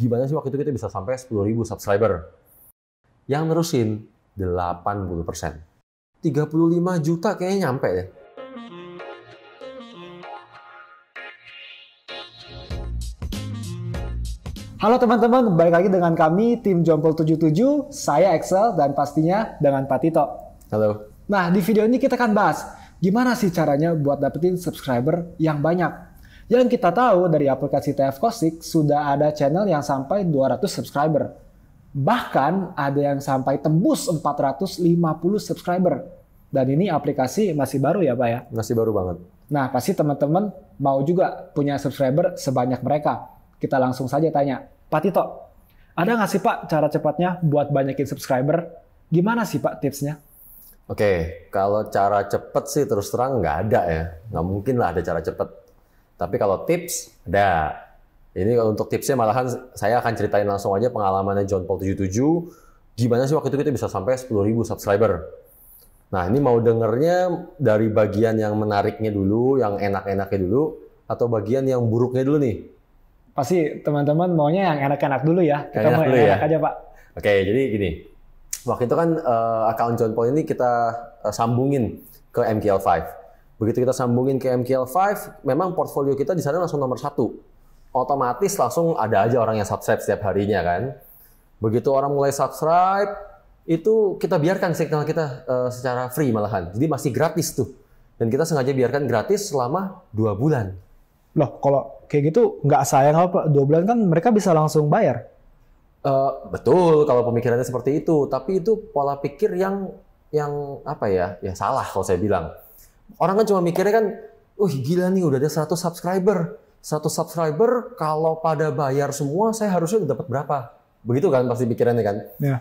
gimana sih waktu itu kita bisa sampai 10.000 subscriber? Yang nerusin 80 persen. 35 juta kayaknya nyampe ya. Halo teman-teman, balik lagi dengan kami tim Jompol 77, saya Excel dan pastinya dengan Pak Tito. Halo. Nah, di video ini kita akan bahas gimana sih caranya buat dapetin subscriber yang banyak yang kita tahu dari aplikasi TF Kosik sudah ada channel yang sampai 200 subscriber. Bahkan ada yang sampai tembus 450 subscriber. Dan ini aplikasi masih baru ya Pak ya? Masih baru banget. Nah pasti teman-teman mau juga punya subscriber sebanyak mereka. Kita langsung saja tanya, Pak Tito, ada nggak sih Pak cara cepatnya buat banyakin subscriber? Gimana sih Pak tipsnya? Oke, kalau cara cepat sih terus terang nggak ada ya. Nggak mungkin lah ada cara cepat. Tapi kalau tips, ada. Ini untuk tipsnya malahan saya akan ceritain langsung aja pengalamannya John Paul 77. Gimana sih waktu itu kita bisa sampai 10.000 subscriber? Nah, ini mau dengernya dari bagian yang menariknya dulu, yang enak-enaknya dulu, atau bagian yang buruknya dulu nih? Pasti teman-teman maunya yang enak-enak dulu ya. Kita enak mau dulu enak, ya? aja, Pak. Oke, jadi gini. Waktu itu kan uh, account John Paul ini kita uh, sambungin ke MKL5. Begitu kita sambungin ke MQL5, memang portfolio kita di sana langsung nomor satu. Otomatis langsung ada aja orang yang subscribe setiap harinya kan. Begitu orang mulai subscribe, itu kita biarkan signal kita uh, secara free malahan. Jadi masih gratis tuh. Dan kita sengaja biarkan gratis selama dua bulan. Loh, kalau kayak gitu nggak sayang apa? Dua bulan kan mereka bisa langsung bayar. Uh, betul, kalau pemikirannya seperti itu. Tapi itu pola pikir yang yang apa ya? Ya salah kalau saya bilang Orang kan cuma mikirnya kan, wah gila nih udah ada 100 subscriber. 100 subscriber kalau pada bayar semua saya harusnya dapat berapa? Begitu kan pasti pikirannya kan? Ya.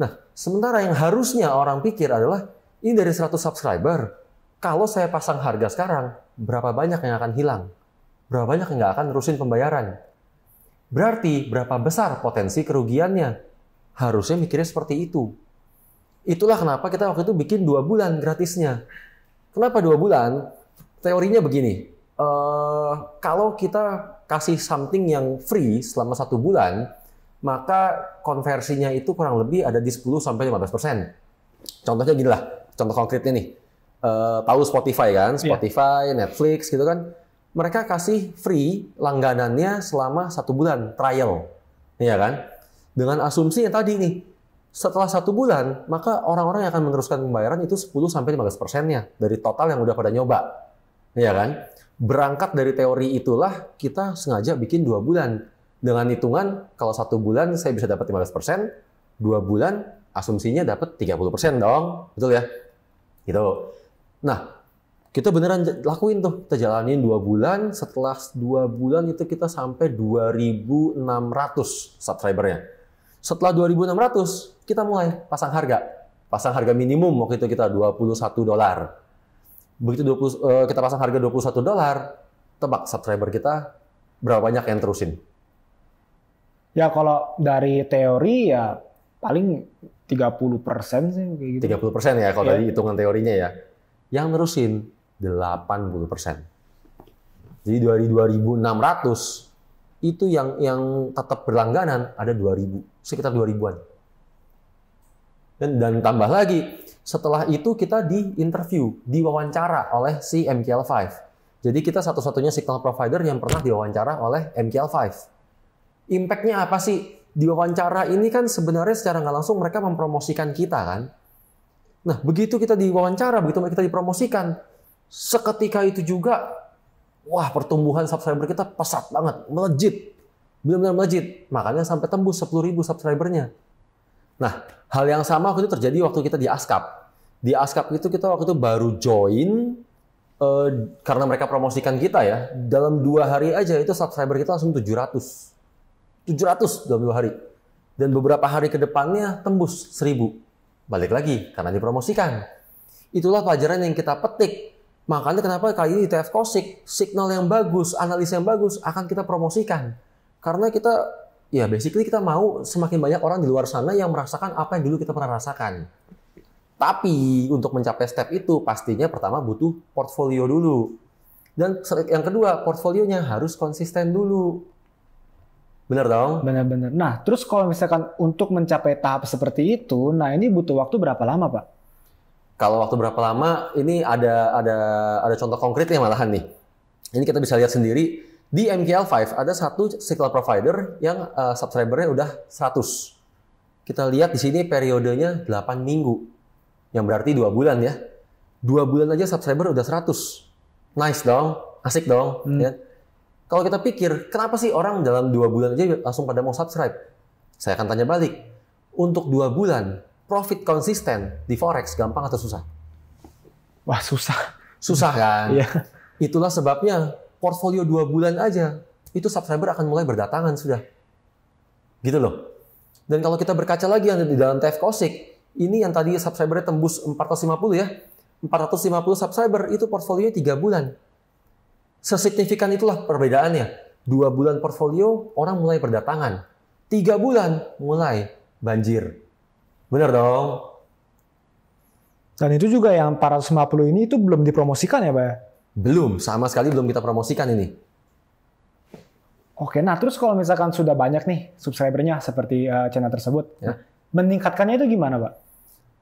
Nah, sementara yang harusnya orang pikir adalah ini dari 100 subscriber, kalau saya pasang harga sekarang, berapa banyak yang akan hilang? Berapa banyak yang nggak akan terusin pembayaran? Berarti berapa besar potensi kerugiannya? Harusnya mikirnya seperti itu. Itulah kenapa kita waktu itu bikin dua bulan gratisnya Kenapa dua bulan? Teorinya begini, uh, kalau kita kasih something yang free selama satu bulan, maka konversinya itu kurang lebih ada di 10 sampai 15 persen. Contohnya gini lah, contoh konkretnya nih, uh, tahu Spotify kan, iya. Spotify, yeah. Netflix gitu kan, mereka kasih free langganannya selama satu bulan trial, ya kan? Dengan asumsi yang tadi nih, setelah satu bulan, maka orang-orang yang akan meneruskan pembayaran itu 10-15 persennya dari total yang udah pada nyoba. Ya kan? Berangkat dari teori itulah kita sengaja bikin dua bulan. Dengan hitungan, kalau satu bulan saya bisa dapat 15 persen, dua bulan asumsinya dapat 30 persen dong. Betul ya? Gitu. Nah, kita beneran lakuin tuh kita jalanin dua bulan setelah dua bulan itu kita sampai 2.600 subscribernya setelah 2600, kita mulai pasang harga. Pasang harga minimum waktu itu kita 21 dolar. Begitu 20, uh, eh, kita pasang harga 21 dolar, tebak subscriber kita berapa banyak yang terusin? Ya kalau dari teori ya paling 30 persen sih kayak gitu. 30 persen ya kalau ya. dari hitungan teorinya ya. Yang terusin 80 persen. Jadi dari 2.600 itu yang yang tetap berlangganan ada 2000, sekitar 2000-an. Dan, dan tambah lagi, setelah itu kita di interview, diwawancara oleh si MKL5. Jadi kita satu-satunya signal provider yang pernah diwawancara oleh MKL5. impactnya apa sih? diwawancara ini kan sebenarnya secara nggak langsung mereka mempromosikan kita kan. Nah, begitu kita diwawancara, begitu kita dipromosikan, seketika itu juga wah pertumbuhan subscriber kita pesat banget, melejit. belum benar melejit. Makanya sampai tembus 10 ribu subscribernya. Nah, hal yang sama waktu itu terjadi waktu kita di ASKAP. Di ASKAP itu kita waktu itu baru join uh, karena mereka promosikan kita ya. Dalam dua hari aja itu subscriber kita langsung 700. 700 dalam dua hari. Dan beberapa hari ke depannya tembus 1000. Balik lagi karena dipromosikan. Itulah pelajaran yang kita petik Makanya kenapa kali ini TF Kosik, signal yang bagus, analisa yang bagus akan kita promosikan. Karena kita, ya basically kita mau semakin banyak orang di luar sana yang merasakan apa yang dulu kita pernah rasakan. Tapi untuk mencapai step itu pastinya pertama butuh portfolio dulu. Dan yang kedua, portfolionya harus konsisten dulu. Benar dong? Benar-benar. Nah, terus kalau misalkan untuk mencapai tahap seperti itu, nah ini butuh waktu berapa lama, Pak? Kalau waktu berapa lama ini ada ada ada contoh konkretnya malahan nih. Ini kita bisa lihat sendiri di MKL5 ada satu signal provider yang uh, subscribernya udah 100. Kita lihat di sini periodenya 8 minggu. Yang berarti 2 bulan ya. 2 bulan aja subscriber udah 100. Nice dong, asik dong hmm. ya. Kalau kita pikir, kenapa sih orang dalam 2 bulan aja langsung pada mau subscribe? Saya akan tanya balik. Untuk 2 bulan profit konsisten di forex gampang atau susah? Wah susah. Susah kan? Iya. Itulah sebabnya portfolio dua bulan aja itu subscriber akan mulai berdatangan sudah. Gitu loh. Dan kalau kita berkaca lagi yang di dalam TF Kosik, ini yang tadi subscribernya tembus 450 ya, 450 subscriber itu portfolionya tiga bulan. Sesignifikan itulah perbedaannya. Dua bulan portfolio, orang mulai berdatangan. Tiga bulan, mulai banjir benar dong. Dan itu juga yang 450 ini itu belum dipromosikan ya, Pak? Ya? Belum, sama sekali belum kita promosikan ini. Oke, nah terus kalau misalkan sudah banyak nih subscribernya seperti uh, channel tersebut, ya. nah, meningkatkannya itu gimana, Pak?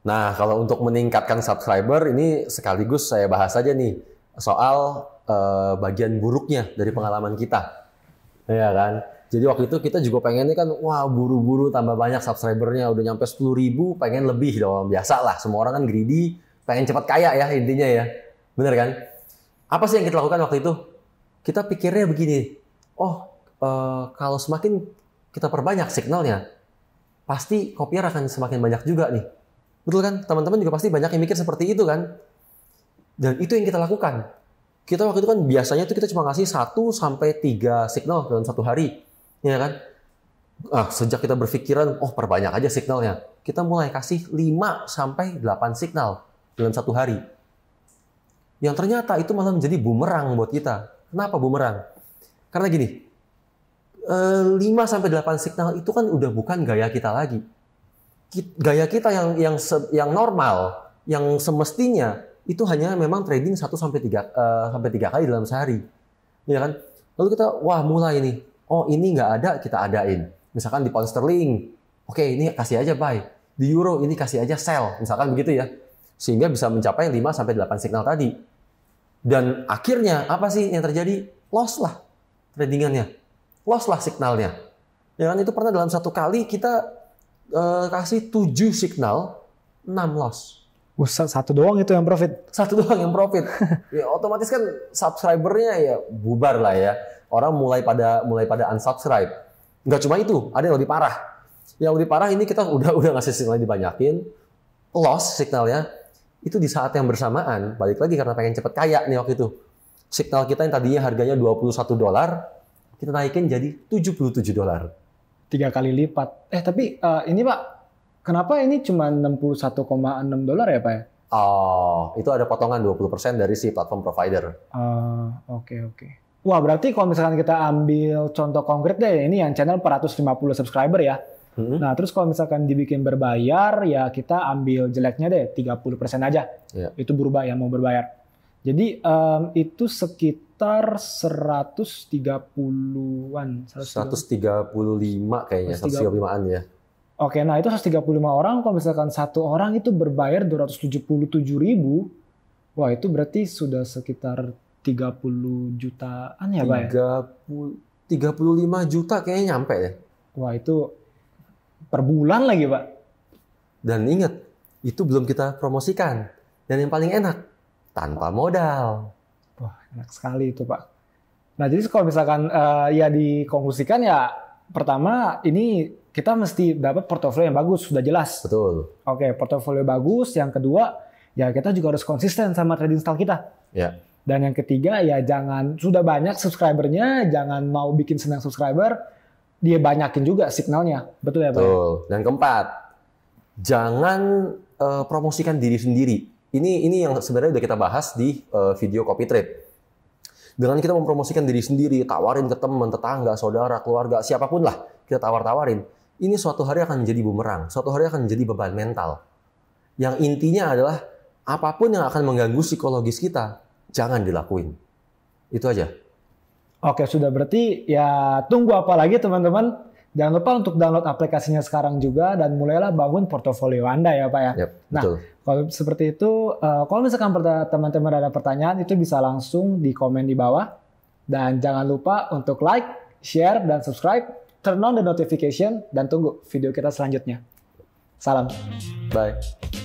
Nah, kalau untuk meningkatkan subscriber ini sekaligus saya bahas aja nih soal uh, bagian buruknya dari pengalaman kita, Iya kan? Jadi waktu itu kita juga pengennya kan, wah buru-buru tambah banyak subscribernya, udah nyampe 10 ribu, pengen lebih dong. Biasa lah, semua orang kan greedy, pengen cepat kaya ya intinya ya. Bener kan? Apa sih yang kita lakukan waktu itu? Kita pikirnya begini, oh uh, kalau semakin kita perbanyak signalnya, pasti kopiar akan semakin banyak juga nih. Betul kan? Teman-teman juga pasti banyak yang mikir seperti itu kan? Dan itu yang kita lakukan. Kita waktu itu kan biasanya itu kita cuma ngasih 1 sampai 3 signal dalam satu hari Ya kan? Nah, sejak kita berpikiran, oh perbanyak aja signalnya. Kita mulai kasih 5 sampai 8 signal dalam satu hari. Yang ternyata itu malah menjadi bumerang buat kita. Kenapa bumerang? Karena gini, 5 eh, sampai 8 signal itu kan udah bukan gaya kita lagi. Gaya kita yang yang yang normal, yang semestinya itu hanya memang trading 1 sampai 3 eh, sampai 3 kali dalam sehari. Ya kan? Lalu kita wah mulai nih oh ini nggak ada kita adain. Misalkan di pound sterling, oke okay, ini kasih aja buy. Di euro ini kasih aja sell, misalkan begitu ya. Sehingga bisa mencapai 5 sampai 8 signal tadi. Dan akhirnya apa sih yang terjadi? Loss lah tradingannya. Loss lah signalnya. Ya kan itu pernah dalam satu kali kita eh, kasih 7 signal, 6 loss. Satu doang itu yang profit. Satu doang yang profit. ya otomatis kan subscribernya ya bubar lah ya orang mulai pada mulai pada unsubscribe. Enggak cuma itu, ada yang lebih parah. Yang lebih parah ini kita udah udah ngasih signal dibanyakin, loss signalnya. Itu di saat yang bersamaan, balik lagi karena pengen cepet kaya nih waktu itu. Signal kita yang tadinya harganya 21 dolar, kita naikin jadi 77 dolar. Tiga kali lipat. Eh tapi uh, ini Pak, kenapa ini cuma 61,6 dolar ya Pak ya? Oh, itu ada potongan 20% dari si platform provider. Ah, uh, oke okay, oke. Okay. Wah berarti kalau misalkan kita ambil contoh konkret deh, ini yang channel 450 subscriber ya. Hmm. Nah terus kalau misalkan dibikin berbayar, ya kita ambil jeleknya deh 30% aja. Yeah. Itu berubah yang mau berbayar. Jadi um, itu sekitar 130-an. 135 kayaknya, 130. 135-an ya. Oke, nah itu 135 orang, kalau misalkan satu orang itu berbayar 277 ribu, wah itu berarti sudah sekitar Tiga puluh jutaan ya, Pak ya? tiga puluh lima juta kayaknya nyampe ya. Wah, itu per bulan lagi, Pak. Dan ingat, itu belum kita promosikan. Dan yang paling enak, tanpa modal. Wah, enak sekali itu, Pak. Nah, jadi kalau misalkan uh, ya dikonklusikan ya pertama ini kita mesti dapat portofolio yang bagus, sudah jelas. Betul. Oke, portofolio bagus. Yang kedua, ya kita juga harus konsisten sama trading style kita. Ya dan yang ketiga ya jangan sudah banyak subscribernya, jangan mau bikin senang subscriber, dia banyakin juga signalnya, betul ya Pak? Ya? Betul. Dan keempat, jangan uh, promosikan diri sendiri. Ini ini yang sebenarnya udah kita bahas di uh, video copy trade dengan kita mempromosikan diri sendiri, tawarin ke teman, tetangga, saudara, keluarga, siapapun lah, kita tawar-tawarin. Ini suatu hari akan menjadi bumerang, suatu hari akan menjadi beban mental. Yang intinya adalah apapun yang akan mengganggu psikologis kita, jangan dilakuin. Itu aja. Oke, sudah berarti ya tunggu apa lagi teman-teman? Jangan lupa untuk download aplikasinya sekarang juga dan mulailah bangun portofolio Anda ya Pak ya. Yep, nah, betul. kalau seperti itu, eh, kalau misalkan teman-teman ada pertanyaan itu bisa langsung di komen di bawah. Dan jangan lupa untuk like, share, dan subscribe. Turn on the notification dan tunggu video kita selanjutnya. Salam. Bye.